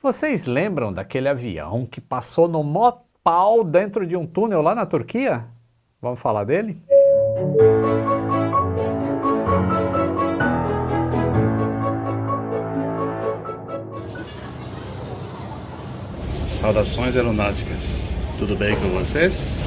Vocês lembram daquele avião que passou no mó pau dentro de um túnel lá na Turquia? Vamos falar dele? Saudações aeronáuticas, tudo bem com vocês?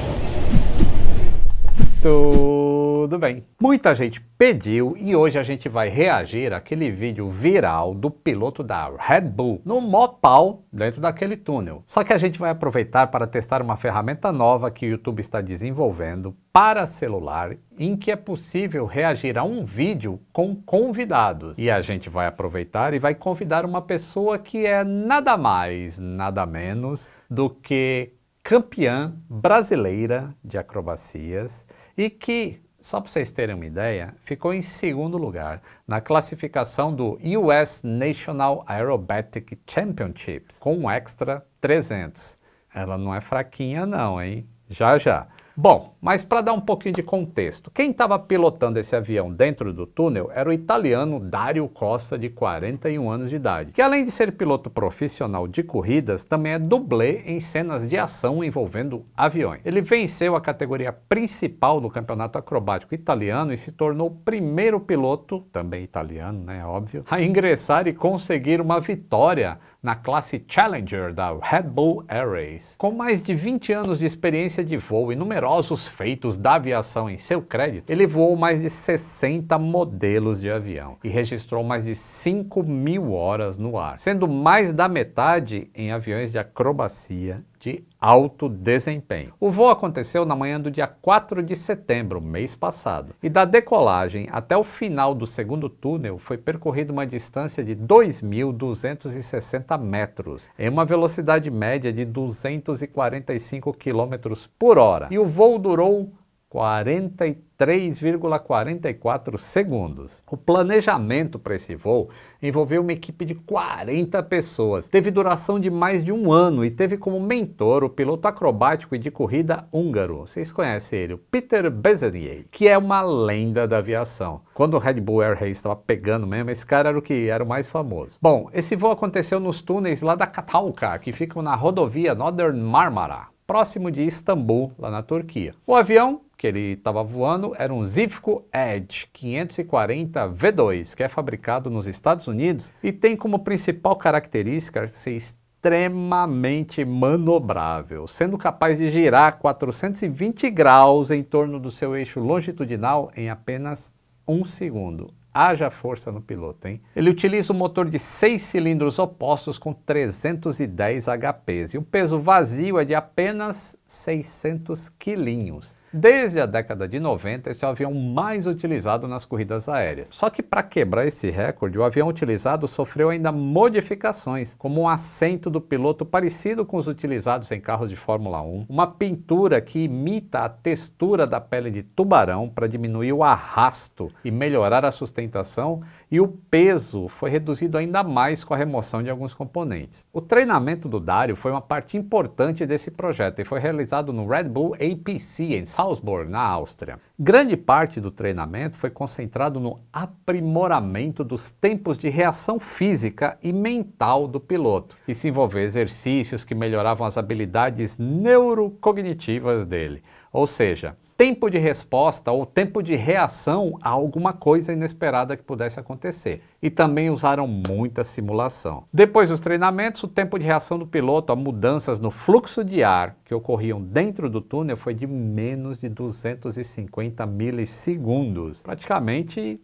Tudo. Tudo bem. Muita gente pediu e hoje a gente vai reagir àquele vídeo viral do piloto da Red Bull no mó pau dentro daquele túnel. Só que a gente vai aproveitar para testar uma ferramenta nova que o YouTube está desenvolvendo para celular em que é possível reagir a um vídeo com convidados. E a gente vai aproveitar e vai convidar uma pessoa que é nada mais, nada menos do que campeã brasileira de acrobacias e que só para vocês terem uma ideia, ficou em segundo lugar na classificação do US National Aerobatic Championships, com um extra 300. Ela não é fraquinha não, hein? Já já. Bom, mas para dar um pouquinho de contexto, quem estava pilotando esse avião dentro do túnel era o italiano Dario Costa, de 41 anos de idade, que além de ser piloto profissional de corridas, também é dublê em cenas de ação envolvendo aviões. Ele venceu a categoria principal do campeonato acrobático italiano e se tornou o primeiro piloto, também italiano, né, óbvio, a ingressar e conseguir uma vitória na classe Challenger da Red Bull Airways. Com mais de 20 anos de experiência de voo e numerosos feitos da aviação em seu crédito, ele voou mais de 60 modelos de avião e registrou mais de 5 mil horas no ar, sendo mais da metade em aviões de acrobacia de alto desempenho. O voo aconteceu na manhã do dia 4 de setembro, mês passado, e da decolagem até o final do segundo túnel foi percorrido uma distância de 2.260 metros, em uma velocidade média de 245 km por hora, e o voo durou 43,44 segundos. O planejamento para esse voo envolveu uma equipe de 40 pessoas, teve duração de mais de um ano e teve como mentor o piloto acrobático e de corrida húngaro, vocês conhecem ele, o Peter Bezenier, que é uma lenda da aviação. Quando o Red Bull Air Race estava pegando mesmo, esse cara era o que era o mais famoso. Bom, esse voo aconteceu nos túneis lá da Catalca, que ficam na rodovia Northern Marmara próximo de Istambul, lá na Turquia. O avião que ele estava voando era um Zivko Edge 540 V2, que é fabricado nos Estados Unidos e tem como principal característica ser extremamente manobrável, sendo capaz de girar 420 graus em torno do seu eixo longitudinal em apenas um segundo. Haja força no piloto, hein? Ele utiliza um motor de seis cilindros opostos com 310 HP e o peso vazio é de apenas 600 quilinhos. Desde a década de 90, esse é o avião mais utilizado nas corridas aéreas. Só que para quebrar esse recorde, o avião utilizado sofreu ainda modificações, como um assento do piloto parecido com os utilizados em carros de Fórmula 1, uma pintura que imita a textura da pele de tubarão para diminuir o arrasto e melhorar a sustentação e o peso foi reduzido ainda mais com a remoção de alguns componentes. O treinamento do Dário foi uma parte importante desse projeto e foi realizado no Red Bull APC em Salzburg, na Áustria. Grande parte do treinamento foi concentrado no aprimoramento dos tempos de reação física e mental do piloto, e se envolveu exercícios que melhoravam as habilidades neurocognitivas dele, ou seja, tempo de resposta ou tempo de reação a alguma coisa inesperada que pudesse acontecer. E também usaram muita simulação. Depois dos treinamentos, o tempo de reação do piloto a mudanças no fluxo de ar que ocorriam dentro do túnel foi de menos de 250 milissegundos. Praticamente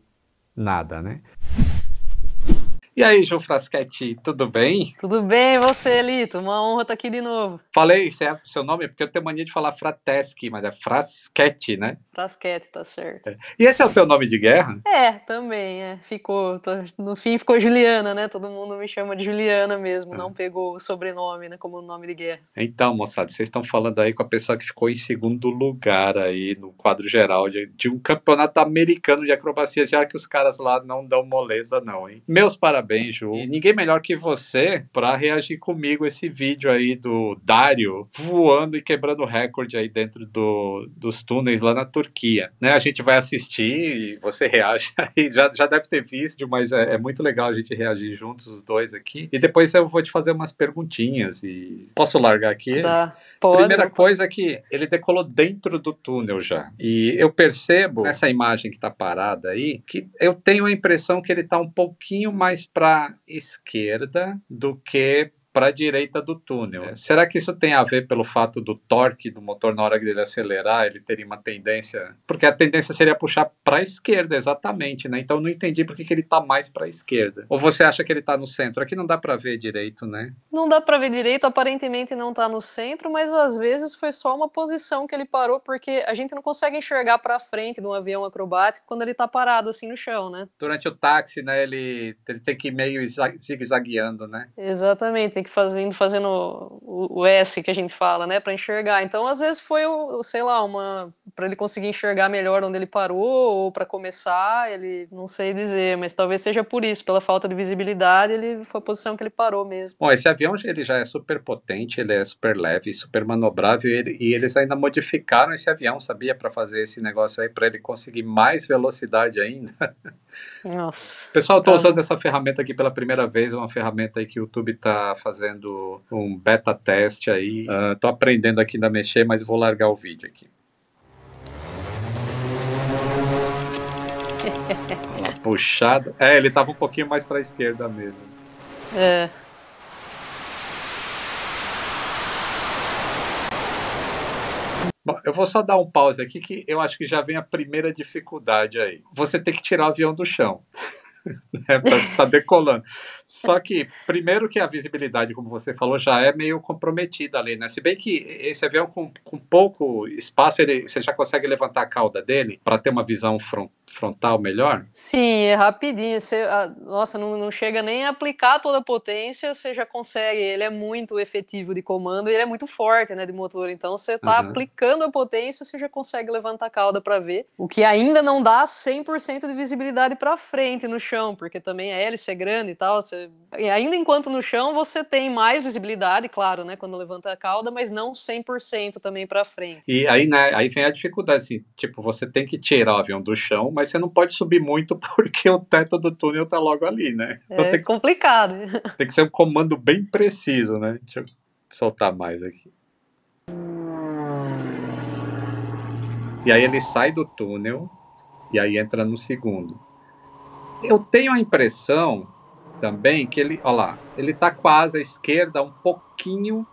nada, né? E aí, João Frasquete, tudo bem? Tudo bem, você, Lito? Uma honra estar aqui de novo. Falei certo é, seu nome, é porque eu tenho mania de falar Frateschi, mas é Frasquete, né? Frasquete, tá certo. É. E esse é o teu nome de guerra? É, também, é. Ficou, tô, no fim ficou Juliana, né? Todo mundo me chama de Juliana mesmo, é. não pegou o sobrenome, né, como nome de guerra. Então, moçada, vocês estão falando aí com a pessoa que ficou em segundo lugar aí no quadro geral de, de um campeonato americano de acrobacia, já que os caras lá não dão moleza não, hein? Meus parabéns Parabéns, Ju. E ninguém melhor que você para reagir comigo esse vídeo aí do Dário voando e quebrando recorde aí dentro do, dos túneis lá na Turquia. Né? A gente vai assistir e você reage aí. Já, já deve ter visto, mas é, é muito legal a gente reagir juntos os dois aqui. E depois eu vou te fazer umas perguntinhas e posso largar aqui? Tá. Pode, Primeira coisa é que ele decolou dentro do túnel já. E eu percebo nessa imagem que está parada aí que eu tenho a impressão que ele está um pouquinho mais para a esquerda do que para a direita do túnel. É. Será que isso tem a ver pelo fato do torque do motor na hora que ele acelerar, ele teria uma tendência? Porque a tendência seria puxar para a esquerda, exatamente, né? Então não entendi por que, que ele está mais para a esquerda. Ou você acha que ele está no centro? Aqui não dá para ver direito, né? Não dá para ver direito, aparentemente não está no centro, mas às vezes foi só uma posição que ele parou, porque a gente não consegue enxergar para frente de um avião acrobático quando ele está parado assim no chão, né? Durante o táxi, né, ele, ele tem que ir meio zigue-zagueando, né? Exatamente, tem que que fazendo, fazendo o, o, S que a gente fala, né, para enxergar. Então, às vezes foi, o, sei lá, uma para ele conseguir enxergar melhor onde ele parou ou para começar, ele não sei dizer, mas talvez seja por isso, pela falta de visibilidade, ele foi a posição que ele parou mesmo. Bom, esse avião ele já é super potente, ele é super leve, super manobrável ele, e eles ainda modificaram esse avião, sabia, para fazer esse negócio aí para ele conseguir mais velocidade ainda. Nossa. Pessoal, estou tá usando essa ferramenta aqui pela primeira vez, uma ferramenta aí que o YouTube está fazendo fazendo um beta teste aí. Ah, tô aprendendo aqui ainda a mexer, mas vou largar o vídeo aqui. Uma puxado. É, ele tava um pouquinho mais para a esquerda mesmo. É. Bom, eu vou só dar um pause aqui que eu acho que já vem a primeira dificuldade aí. Você tem que tirar o avião do chão. né, para estar tá decolando. Só que, primeiro que a visibilidade, como você falou, já é meio comprometida ali, né? Se bem que esse avião com, com pouco espaço, ele, você já consegue levantar a cauda dele para ter uma visão front, frontal melhor? Sim, é rapidinho. Você, a, ah, nossa, não, não chega nem a aplicar toda a potência, você já consegue. Ele é muito efetivo de comando e ele é muito forte, né, de motor. Então, você está uhum. aplicando a potência, você já consegue levantar a cauda para ver. O que ainda não dá 100% de visibilidade para frente no chão, porque também a hélice é grande e tal, você você, ainda enquanto no chão, você tem mais visibilidade, claro, né? Quando levanta a cauda, mas não 100% também para frente. E aí, né? Aí vem a dificuldade, assim, tipo, você tem que tirar o avião do chão, mas você não pode subir muito porque o teto do túnel tá logo ali, né? Então é tem que, complicado. Tem que ser um comando bem preciso, né? Deixa eu soltar mais aqui. E aí ele sai do túnel e aí entra no segundo. Eu tenho a impressão também que ele, olha lá, ele está quase à esquerda, um pouquinho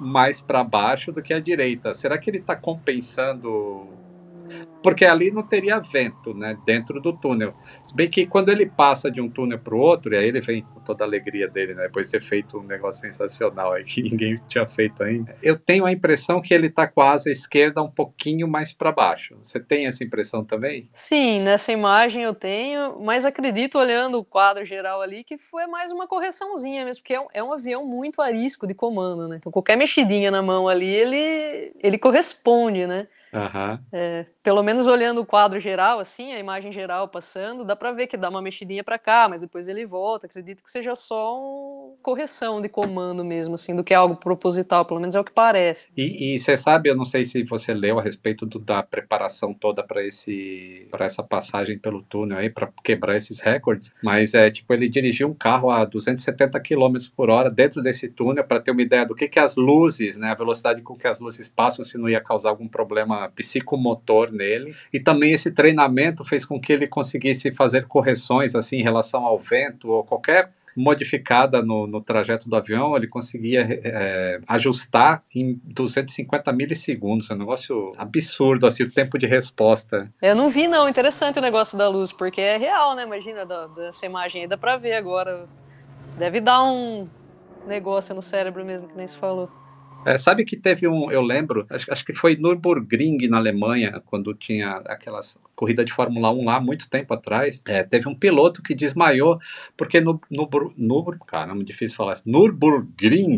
mais para baixo do que à direita. Será que ele está compensando porque ali não teria vento, né, dentro do túnel. Se bem que quando ele passa de um túnel para o outro, e aí ele vem com toda a alegria dele, né, depois de ter feito um negócio sensacional aí que ninguém tinha feito ainda. Eu tenho a impressão que ele está com a asa esquerda um pouquinho mais para baixo. Você tem essa impressão também? Sim, nessa imagem eu tenho, mas acredito olhando o quadro geral ali que foi mais uma correçãozinha mesmo, porque é um, é um avião muito arisco de comando, né? Então qualquer mexidinha na mão ali, ele ele corresponde, né? Uhum. É, pelo menos olhando o quadro geral, assim, a imagem geral passando, dá para ver que dá uma mexidinha para cá, mas depois ele volta. Acredito que seja só uma correção de comando mesmo, assim, do que é algo proposital, pelo menos é o que parece. E você sabe, eu não sei se você leu a respeito do, da preparação toda para esse para essa passagem pelo túnel aí, para quebrar esses recordes, mas é tipo ele dirigiu um carro a 270 km por hora dentro desse túnel para ter uma ideia do que que as luzes, né, a velocidade com que as luzes passam, se não ia causar algum problema psicomotor nele. E também esse treinamento fez com que ele conseguisse fazer correções assim em relação ao vento ou qualquer modificada no, no trajeto do avião, ele conseguia é, ajustar em 250 milissegundos. É um negócio absurdo, assim, o tempo de resposta. Eu não vi, não. Interessante o negócio da luz, porque é real, né? Imagina, da, dessa imagem aí dá pra ver agora. Deve dar um negócio no cérebro mesmo, que nem se falou. É, sabe que teve um, eu lembro, acho, acho que foi Nürburgring na Alemanha, quando tinha aquelas corrida de Fórmula 1 lá muito tempo atrás, é, teve um piloto que desmaiou, porque no, no, no caramba, é difícil falar isso, Nürburgring,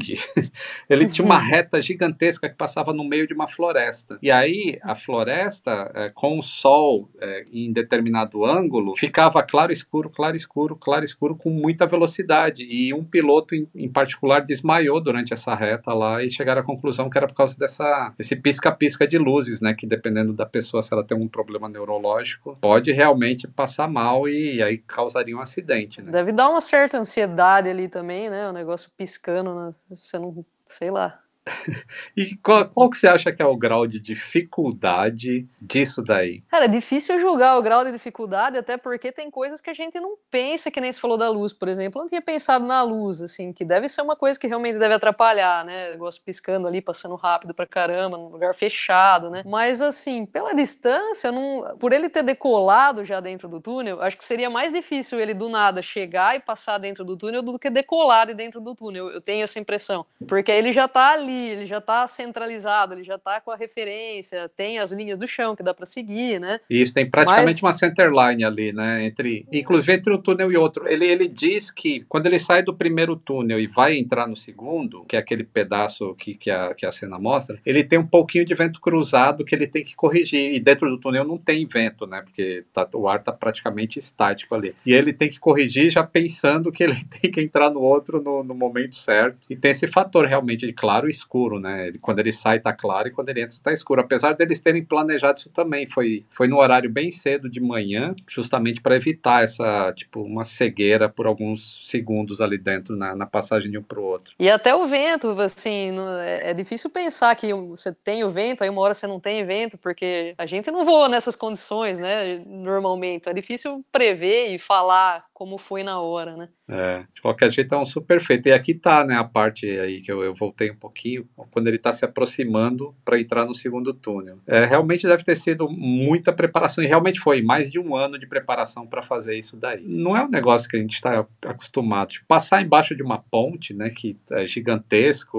ele uhum. tinha uma uhum. reta gigantesca que passava no meio de uma floresta. E aí, a floresta, é, com o sol é, em determinado ângulo, ficava claro, escuro, claro, escuro, claro, escuro, com muita velocidade. E um piloto, em, em particular, desmaiou durante essa reta lá e chegaram à conclusão que era por causa dessa, desse pisca-pisca de luzes, né, que dependendo da pessoa, se ela tem um problema neurológico, psicológico, pode realmente passar mal e, e aí causaria um acidente. Né? Deve dar uma certa ansiedade ali também, né? O negócio piscando, né? você não sei lá. E qual, qual, que você acha que é o grau de dificuldade disso daí? Cara, é difícil julgar o grau de dificuldade, até porque tem coisas que a gente não pensa, que nem se falou da luz, por exemplo. Eu não tinha pensado na luz, assim, que deve ser uma coisa que realmente deve atrapalhar, né? Negócio piscando ali, passando rápido pra caramba, num lugar fechado, né? Mas, assim, pela distância, não... por ele ter decolado já dentro do túnel, acho que seria mais difícil ele do nada chegar e passar dentro do túnel do que decolar de dentro do túnel. Eu tenho essa impressão. Porque ele já tá ali ali, ele já está centralizado, ele já está com a referência, tem as linhas do chão que dá para seguir, né? Isso, tem praticamente Mas... uma centerline ali, né? Entre, inclusive entre um túnel e outro. Ele, ele diz que quando ele sai do primeiro túnel e vai entrar no segundo, que é aquele pedaço que, que, a, que a cena mostra, ele tem um pouquinho de vento cruzado que ele tem que corrigir. E dentro do túnel não tem vento, né? Porque tá, o ar está praticamente estático ali. E ele tem que corrigir já pensando que ele tem que entrar no outro no, no momento certo. E tem esse fator realmente de, claro, escuro, né? quando ele sai tá claro e quando ele entra tá escuro. Apesar deles terem planejado isso também, foi, foi no horário bem cedo de manhã, justamente para evitar essa, tipo, uma cegueira por alguns segundos ali dentro, na, na passagem de um pro outro. E até o vento, assim, no, é, é, difícil pensar que você tem o vento, aí uma hora você não tem vento, porque a gente não voa nessas condições, né? Normalmente. É difícil prever e falar como foi na hora, né? É, de qualquer jeito é um super feito. E aqui tá, né, a parte aí que eu, eu voltei um pouquinho pouquinho quando ele está se aproximando para entrar no segundo túnel. É, realmente deve ter sido muita preparação, e realmente foi mais de um ano de preparação para fazer isso daí. Não é um negócio que a gente está acostumado. Tipo, passar embaixo de uma ponte, né, que é gigantesco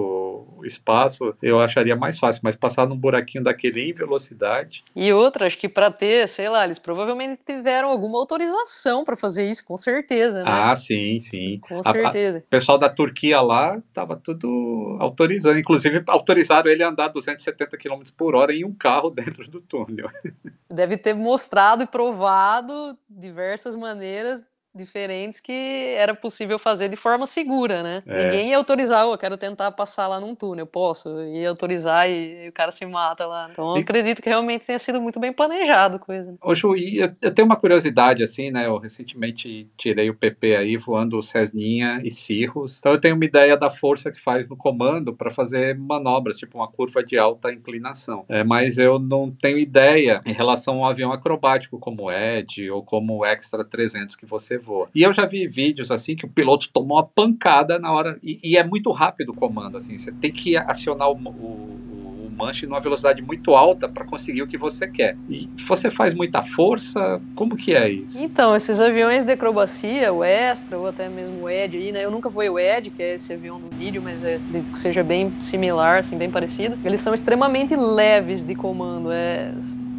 o espaço, eu acharia mais fácil, mas passar num buraquinho daquele em velocidade. E outras que, para ter, sei lá, eles provavelmente tiveram alguma autorização para fazer isso, com certeza. Né? Ah, sim, sim. Com certeza. o pessoal da Turquia lá estava tudo autorizando inclusive autorizaram ele a andar 270 km por hora em um carro dentro do túnel. Deve ter mostrado e provado diversas maneiras diferentes que era possível fazer de forma segura, né? É. Ninguém ia autorizar, oh, eu quero tentar passar lá num túnel, posso? E autorizar e, e o cara se mata lá. Então e... acredito que realmente tenha sido muito bem planejado coisa. Ô Ju, eu, eu, tenho uma curiosidade assim, né? Eu recentemente tirei o PP aí voando o Cesninha e Cirrus. Então eu tenho uma ideia da força que faz no comando para fazer manobras, tipo uma curva de alta inclinação. É, mas eu não tenho ideia em relação a um avião acrobático como o Ed ou como o Extra 300 que você voa. E eu já vi vídeos assim que o piloto tomou uma pancada na hora e, e é muito rápido o comando assim. Você tem que acionar o, o, o manche numa velocidade muito alta para conseguir o que você quer. E você faz muita força, como que é isso? Então, esses aviões de acrobacia, o Extra ou até mesmo o Ed aí, né? Eu nunca voei o Ed, que é esse avião do vídeo, mas é, que seja bem similar, assim, bem parecido. Eles são extremamente leves de comando, é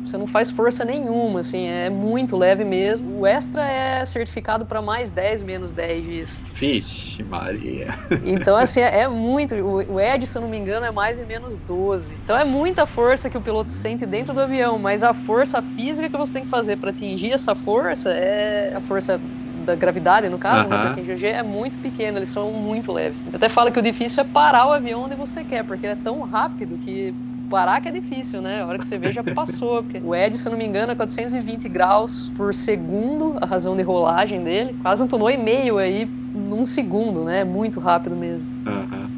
você não faz força nenhuma, assim, é muito leve mesmo. O extra é certificado para mais 10, menos 10 dias. Vixe, Maria. Então, assim, é muito. O Ed, se eu não me engano, é mais e menos 12. Então, é muita força que o piloto sente dentro do avião, mas a força física que você tem que fazer para atingir essa força é a força da gravidade, no caso, para né, o G é muito pequeno, eles são muito leves. Eu até fala que o difícil é parar o avião onde você quer, porque ele é tão rápido que Pará que é difícil, né? A hora que você vê já passou. Porque o Ed, se eu não me engano, é 420 graus por segundo a razão de rolagem dele. Quase um tonou e meio aí num segundo, né? É muito rápido mesmo.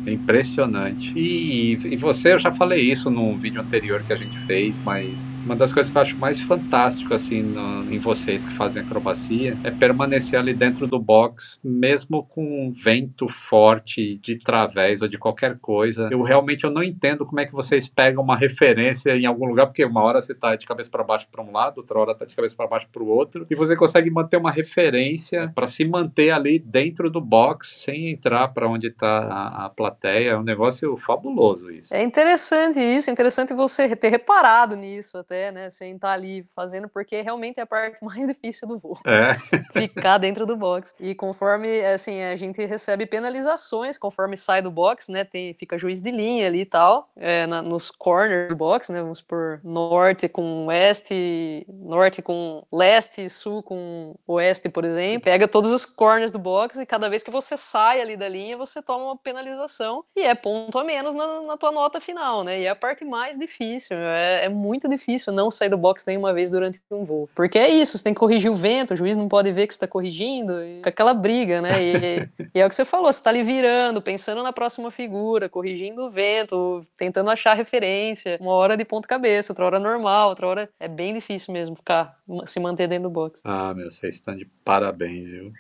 É impressionante. E, e você, eu já falei isso num vídeo anterior que a gente fez, mas uma das coisas que eu acho mais fantástico assim no, em vocês que fazem acrobacia é permanecer ali dentro do box, mesmo com um vento forte de través ou de qualquer coisa. Eu realmente eu não entendo como é que vocês pegam uma referência em algum lugar, porque uma hora você tá de cabeça para baixo para um lado, outra hora tá de cabeça para baixo para o outro, e você consegue manter uma referência para se manter ali dentro do box sem entrar para onde tá a, a plateia, é um negócio fabuloso isso. É interessante isso, é interessante você ter reparado nisso até, né? Sem estar tá ali fazendo, porque realmente é a parte mais difícil do voo. É. Ficar dentro do box. E conforme, assim, a gente recebe penalizações conforme sai do box, né? Tem, fica juiz de linha ali e tal, é, na, nos corners do box, né? Vamos por norte com oeste, norte com leste, sul com oeste, por exemplo. Pega todos os corners do box e cada vez que você sai ali da linha, você toma uma penalização e é ponto a menos na, na tua nota final, né? E é a parte mais difícil, é, é, muito difícil não sair do box nenhuma vez durante um voo. Porque é isso, você tem que corrigir o vento, o juiz não pode ver que você tá corrigindo, e fica aquela briga, né? E, e, é o que você falou, você tá ali virando, pensando na próxima figura, corrigindo o vento, tentando achar referência, uma hora de ponto cabeça, outra hora normal, outra hora... É bem difícil mesmo ficar, se manter dentro do box. Ah, meu, vocês estão de parabéns, viu?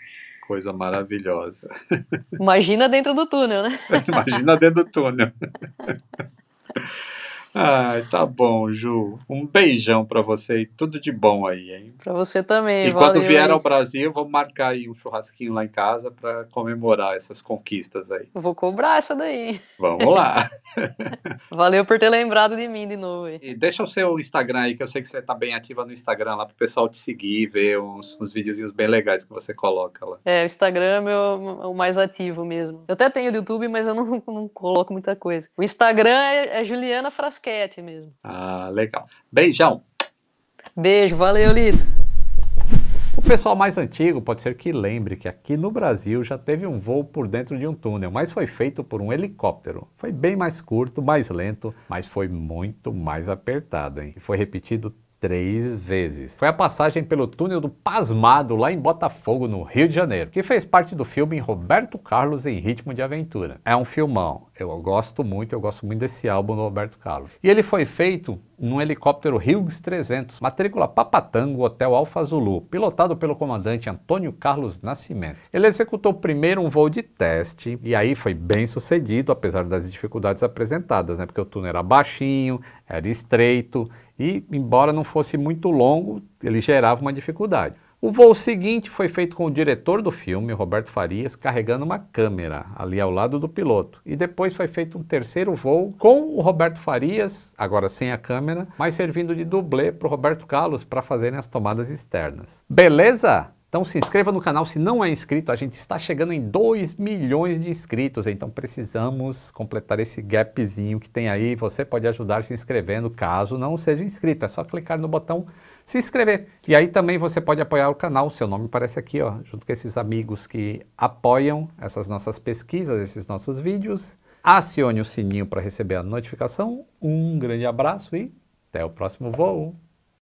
coisa maravilhosa. Imagina dentro do túnel, né? Imagina dentro do túnel. Ai, tá bom, Ju. Um beijão para você e tudo de bom aí, hein? Para você também, E quando vier ao Brasil, vamos marcar aí um churrasquinho lá em casa para comemorar essas conquistas aí. Vou cobrar essa daí. Vamos lá. valeu por ter lembrado de mim de novo. Aí. E deixa o seu Instagram aí, que eu sei que você tá bem ativa no Instagram lá pro pessoal te seguir, ver uns, uns videozinhos bem legais que você coloca lá. É, o Instagram é meu, o mais ativo mesmo. Eu até tenho do YouTube, mas eu não, não coloco muita coisa. O Instagram é, é Juliana Frasca basquete mesmo. Ah, legal. Beijão. Beijo, valeu, Lito. O pessoal mais antigo pode ser que lembre que aqui no Brasil já teve um voo por dentro de um túnel, mas foi feito por um helicóptero. Foi bem mais curto, mais lento, mas foi muito mais apertado, hein? E foi repetido três vezes. Foi a passagem pelo túnel do Pasmado, lá em Botafogo, no Rio de Janeiro, que fez parte do filme Roberto Carlos em Ritmo de Aventura. É um filmão, eu gosto muito, eu gosto muito desse álbum do Roberto Carlos. E ele foi feito num helicóptero Hughes 300, matrícula Papatango, Hotel Alfa Zulu, pilotado pelo comandante Antônio Carlos Nascimento. Ele executou primeiro um voo de teste, e aí foi bem sucedido, apesar das dificuldades apresentadas, né? Porque o túnel era baixinho, era estreito, e, embora não fosse muito longo, ele gerava uma dificuldade. O voo seguinte foi feito com o diretor do filme, Roberto Farias, carregando uma câmera ali ao lado do piloto. E depois foi feito um terceiro voo com o Roberto Farias, agora sem a câmera, mas servindo de dublê para o Roberto Carlos para fazerem as tomadas externas. Beleza? Então se inscreva no canal se não é inscrito, a gente está chegando em 2 milhões de inscritos, então precisamos completar esse gapzinho que tem aí. Você pode ajudar se inscrevendo caso não seja inscrito, é só clicar no botão se inscrever. E aí também você pode apoiar o canal, seu nome aparece aqui, ó, junto com esses amigos que apoiam essas nossas pesquisas, esses nossos vídeos. Acione o sininho para receber a notificação. Um grande abraço e até o próximo voo.